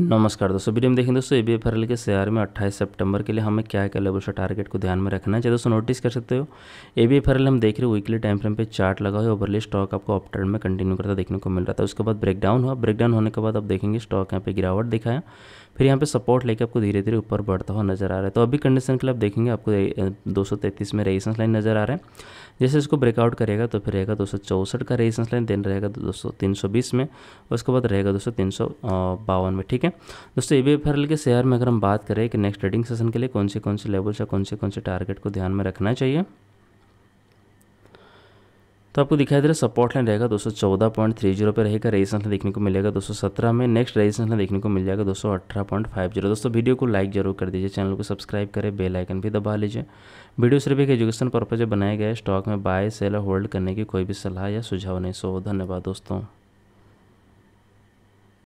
नमस्कार दोस्तों वीडियो में देखें दोस्तों ए बी एफ के शेयर में 28 सितंबर के लिए हमें क्या क्या लेवल से टारगेट को ध्यान में रखना है चाहिए दोस्तों नोटिस कर सकते हो ए बी एफ हम देख रहे हो वीकली टाइम फ्रेम पे चार्ट लगा हुआ है ओवरली स्टॉक आपको अप ट्रेंड में कंटिन्यू करता देखने को मिल रहा था उसके बाद ब्रेकडाउन हुआ ब्रेकडाउन होने के बाद आप देखेंगे स्टॉक यहाँ पे गिरावट दिखाया फिर यहाँ पे सपोर्ट लेके आपको धीरे धीरे ऊपर बढ़ता हुआ नजर आ रहा है तो अभी कंडीशन के लिए आप देखेंगे आपको दो में रेजिस्टेंस लाइन नजर आ रहा है जैसे इसको ब्रेकआउट करेगा तो फिर रहेगा दो का रेजिस्टेंस लाइन देन रहेगा दो में और उसके बाद रहेगा दोस्तों में ठीक है दोस्तों ए बी के शेयर में अगर हम बात करें कि नेक्स्ट ट्रेडिंग सेशन के लिए कौन से कौन से लेवल्स या कौन से कौन से टारगेट को ध्यान में रखना चाहिए तो आपको दिखाई दे रहा है सपोर्ट लाइन रहेगा दो सौ चौदह पॉइंट थ्री जीरो पे रहेगा रेजिस्टेंस देखने को मिलेगा दो सौ सत्रह में नेक्स्ट रेजिस्टेंस देखने को मिल जाएगा दो सौ अठारह पॉइंट फाइव जीरो दोस्तों वीडियो को लाइक जरूर कर दीजिए चैनल को सब्सक्राइब करें बेल आइकन भी दबा लीजिए वीडियो सिर्फ एक एजुकेशन पर्पज बनाया गया स्टॉक में बाय सेल होल्ड करने की कोई भी सलाह या सुझाव नहीं सो धन्यवाद दोस्तों